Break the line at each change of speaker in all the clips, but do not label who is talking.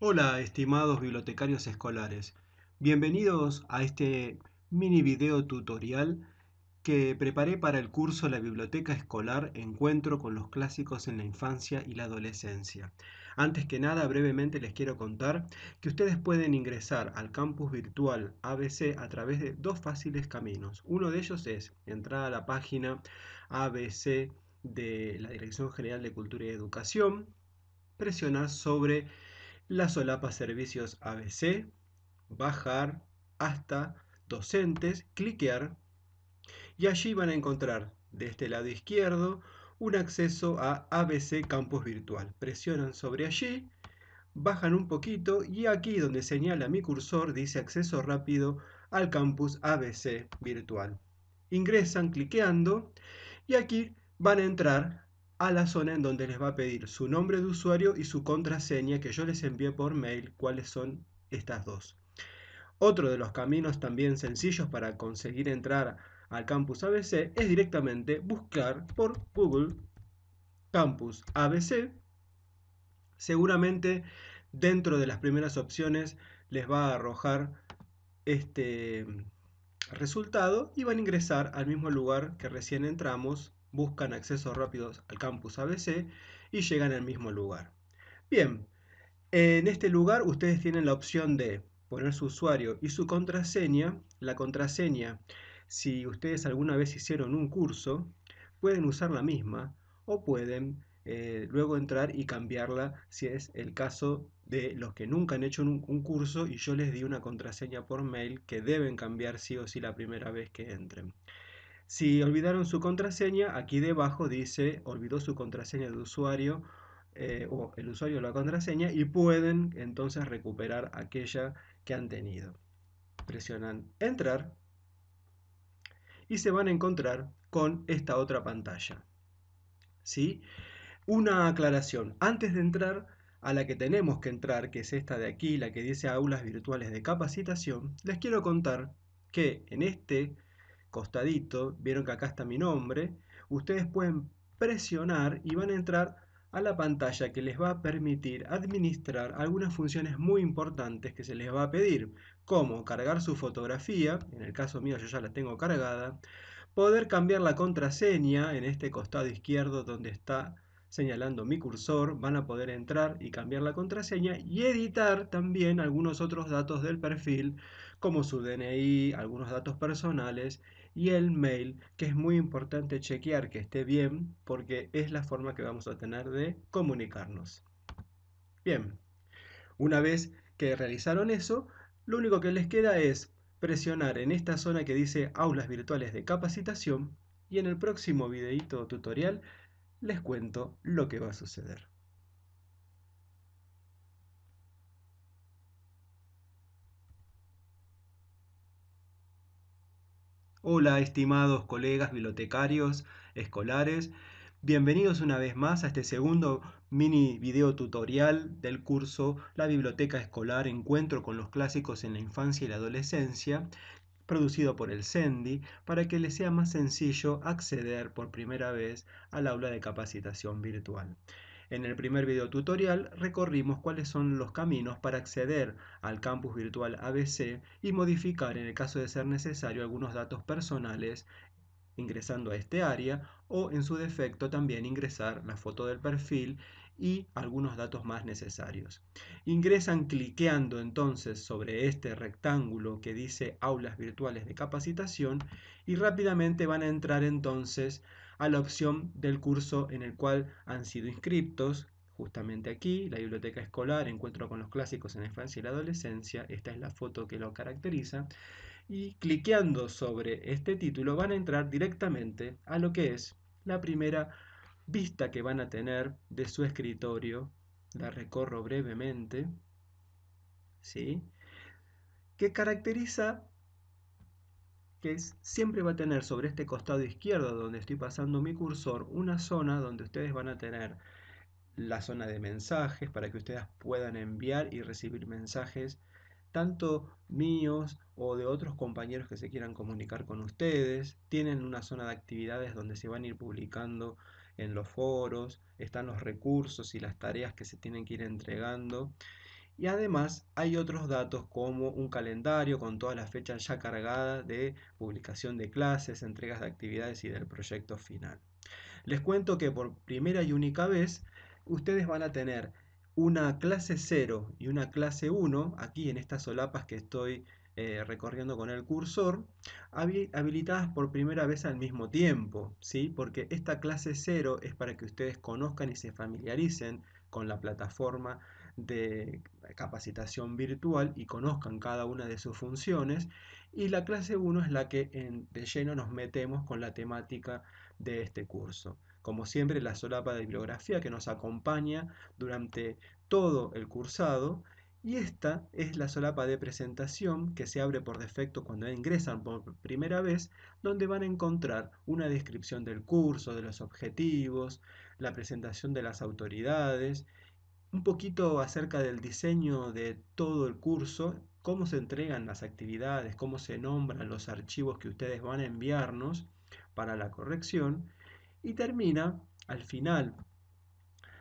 Hola, estimados bibliotecarios escolares. Bienvenidos a este mini video tutorial que preparé para el curso La Biblioteca Escolar Encuentro con los Clásicos en la Infancia y la Adolescencia. Antes que nada, brevemente les quiero contar que ustedes pueden ingresar al campus virtual ABC a través de dos fáciles caminos. Uno de ellos es entrar a la página ABC de la Dirección General de Cultura y Educación, presionar sobre la solapa servicios ABC, bajar hasta docentes, cliquear y allí van a encontrar de este lado izquierdo un acceso a ABC Campus Virtual. Presionan sobre allí, bajan un poquito y aquí donde señala mi cursor dice acceso rápido al campus ABC Virtual. Ingresan cliqueando y aquí van a entrar a la zona en donde les va a pedir su nombre de usuario y su contraseña que yo les envié por mail cuáles son estas dos. Otro de los caminos también sencillos para conseguir entrar al campus ABC es directamente buscar por Google Campus ABC. Seguramente dentro de las primeras opciones les va a arrojar este resultado y van a ingresar al mismo lugar que recién entramos buscan accesos rápidos al campus ABC y llegan al mismo lugar. Bien, en este lugar ustedes tienen la opción de poner su usuario y su contraseña. La contraseña, si ustedes alguna vez hicieron un curso, pueden usar la misma o pueden eh, luego entrar y cambiarla si es el caso de los que nunca han hecho un, curso y yo les di una contraseña por mail que deben cambiar sí o sí la primera vez que entren. Si olvidaron su contraseña, aquí debajo dice olvidó su contraseña de usuario eh, o el usuario la contraseña y pueden entonces recuperar aquella que han tenido. Presionan entrar y se van a encontrar con esta otra pantalla. ¿Sí? Una aclaración. Antes de entrar a la que tenemos que entrar, que es esta de aquí, la que dice aulas virtuales de capacitación, les quiero contar que en este costadito, vieron que acá está mi nombre, ustedes pueden presionar y van a entrar a la pantalla que les va a permitir administrar algunas funciones muy importantes que se les va a pedir, como cargar su fotografía, en el caso mío yo ya la tengo cargada, poder cambiar la contraseña en este costado izquierdo donde está señalando mi cursor, van a poder entrar y cambiar la contraseña y editar también algunos otros datos del perfil, como su DNI, algunos datos personales y el mail, que es muy importante chequear que esté bien porque es la forma que vamos a tener de comunicarnos. Bien, una vez que realizaron eso, lo único que les queda es presionar en esta zona que dice aulas virtuales de capacitación y en el próximo videito tutorial les cuento lo que va a suceder. Hola, estimados colegas bibliotecarios escolares. Bienvenidos una vez más a este segundo mini video tutorial del curso La Biblioteca Escolar Encuentro con los Clásicos en la Infancia y la Adolescencia, producido por el CENDI, para que les sea más sencillo acceder por primera vez al aula de capacitación virtual. En el primer video tutorial recorrimos cuáles son los caminos para acceder al campus virtual ABC y modificar en el caso de ser necesario algunos datos personales ingresando a este área o en su defecto también ingresar la foto del perfil y algunos datos más necesarios. Ingresan cliqueando entonces sobre este rectángulo que dice aulas virtuales de capacitación y rápidamente van a entrar entonces a la opción del curso en el cual han sido inscriptos. Justamente aquí, la biblioteca escolar, encuentro con los clásicos en la infancia y la adolescencia, esta es la foto que lo caracteriza, y cliqueando sobre este título van a entrar directamente a lo que es la primera vista que van a tener de su escritorio, la recorro brevemente, ¿sí? que caracteriza que siempre va a tener sobre este costado izquierdo donde estoy pasando mi cursor una zona donde ustedes van a tener la zona de mensajes para que ustedes puedan enviar y recibir mensajes tanto míos o de otros compañeros que se quieran comunicar con ustedes. Tienen una zona de actividades donde se van a ir publicando en los foros, están los recursos y las tareas que se tienen que ir entregando. Y además hay otros datos como un calendario con todas las fechas ya cargadas de publicación de clases, entregas de actividades y del proyecto final. Les cuento que por primera y única vez ustedes van a tener una clase 0 y una clase 1 aquí en estas solapas que estoy eh, recorriendo con el cursor, habilitadas por primera vez al mismo tiempo, ¿sí? porque esta clase 0 es para que ustedes conozcan y se familiaricen con la plataforma de capacitación virtual y conozcan cada una de sus funciones. Y la clase 1 es la que de lleno nos metemos con la temática de este curso. Como siempre, la solapa de bibliografía que nos acompaña durante todo el cursado. Y esta es la solapa de presentación que se abre por defecto cuando ingresan por primera vez, donde van a encontrar una descripción del curso, de los objetivos, la presentación de las autoridades un poquito acerca del diseño de todo el curso, cómo se entregan las actividades, cómo se nombran los archivos que ustedes van a enviarnos para la corrección y termina al final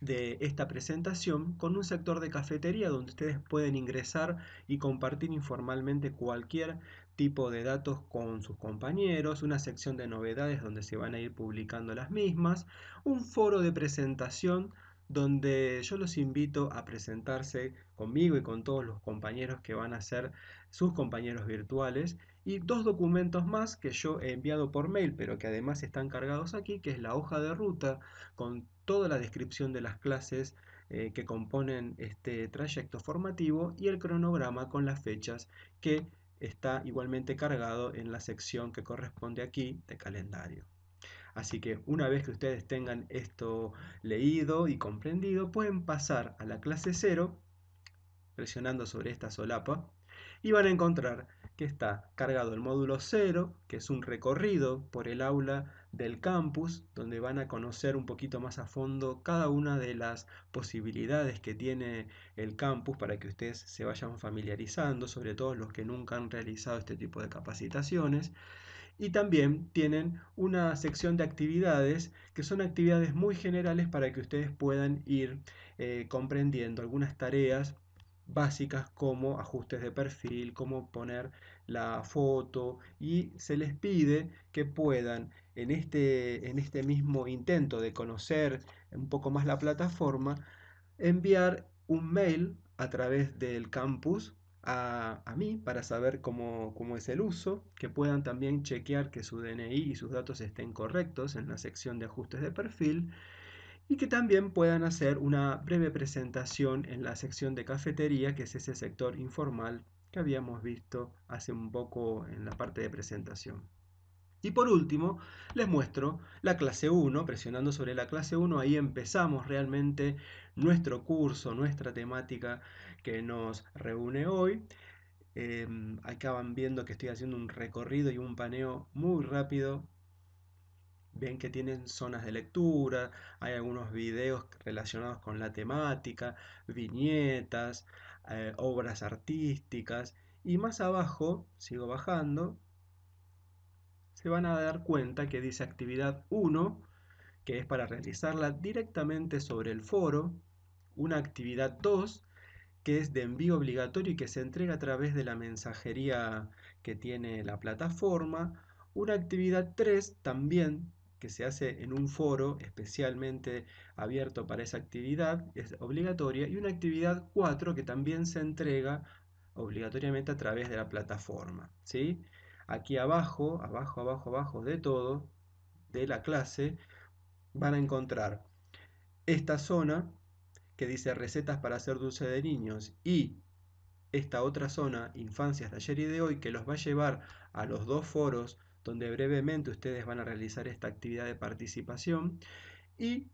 de esta presentación con un sector de cafetería donde ustedes pueden ingresar y compartir informalmente cualquier tipo de datos con sus compañeros, una sección de novedades donde se van a ir publicando las mismas, un foro de presentación donde yo los invito a presentarse conmigo y con todos los compañeros que van a ser sus compañeros virtuales y dos documentos más que yo he enviado por mail, pero que además están cargados aquí, que es la hoja de ruta con toda la descripción de las clases eh, que componen este trayecto formativo y el cronograma con las fechas que está igualmente cargado en la sección que corresponde aquí de calendario. Así que una vez que ustedes tengan esto leído y comprendido, pueden pasar a la clase 0 presionando sobre esta solapa y van a encontrar que está cargado el módulo 0, que es un recorrido por el aula del campus, donde van a conocer un poquito más a fondo cada una de las posibilidades que tiene el campus para que ustedes se vayan familiarizando, sobre todo los que nunca han realizado este tipo de capacitaciones y también tienen una sección de actividades que son actividades muy generales para que ustedes puedan ir eh, comprendiendo algunas tareas básicas como ajustes de perfil, como poner la foto y se les pide que puedan en este, en este mismo intento de conocer un poco más la plataforma, enviar un mail a través del campus a, mí para saber cómo es el uso, que puedan también chequear que su DNI y sus datos estén correctos en la sección de ajustes de perfil y que también puedan hacer una breve presentación en la sección de cafetería, que es ese sector informal que habíamos visto hace un poco en la parte de presentación. Y por último, les muestro la clase 1, presionando sobre la clase 1, ahí empezamos realmente nuestro curso, nuestra temática que nos reúne hoy. Em, Acaban viendo que estoy haciendo un recorrido y un paneo muy rápido. Ven que tienen zonas de lectura, hay algunos videos relacionados con la temática, viñetas, eh, obras artísticas. Y más abajo, sigo bajando, se van a dar cuenta que dice actividad 1, que es para realizarla directamente sobre el foro, una actividad 2, que es de envío obligatorio y que se entrega a través de la mensajería que tiene la plataforma, una actividad 3 también que se hace en un foro especialmente abierto para esa actividad, es obligatoria, y una actividad 4 que también se entrega obligatoriamente a través de la plataforma. ¿sí? Aquí abajo, abajo, abajo, abajo de todo, de la clase, van a encontrar esta zona que dice recetas para hacer dulce de niños y esta otra zona, infancias de ayer y de hoy, que los va a llevar a los dos foros donde brevemente ustedes van a realizar esta actividad de participación. Y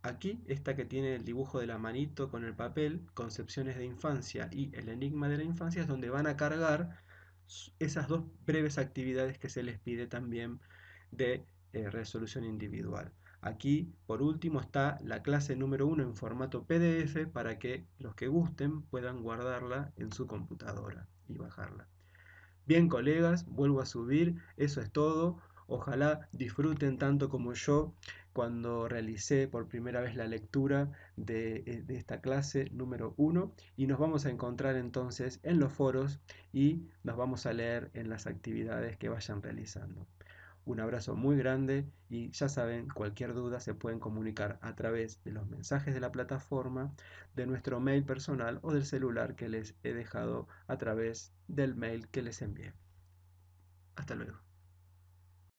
aquí, esta que tiene el dibujo de la manito con el papel, concepciones de infancia y el enigma de la infancia, es donde van a cargar esas dos breves actividades que se les pide también de eh, resolución individual. Aquí, por último, está la clase número 1 en formato PDF para que los que gusten puedan guardarla en su computadora y bajarla. Bien, colegas, vuelvo a subir, eso es todo. Ojalá disfruten tanto como yo cuando realicé por primera vez la lectura de, eh, esta clase número 1 y nos vamos a encontrar entonces en los foros y nos vamos a leer en las actividades que vayan realizando. Un abrazo muy grande y ya saben, cualquier duda se pueden comunicar a través de los mensajes de la plataforma, de nuestro mail personal o del celular que les he dejado a través del mail que les envié. Hasta luego.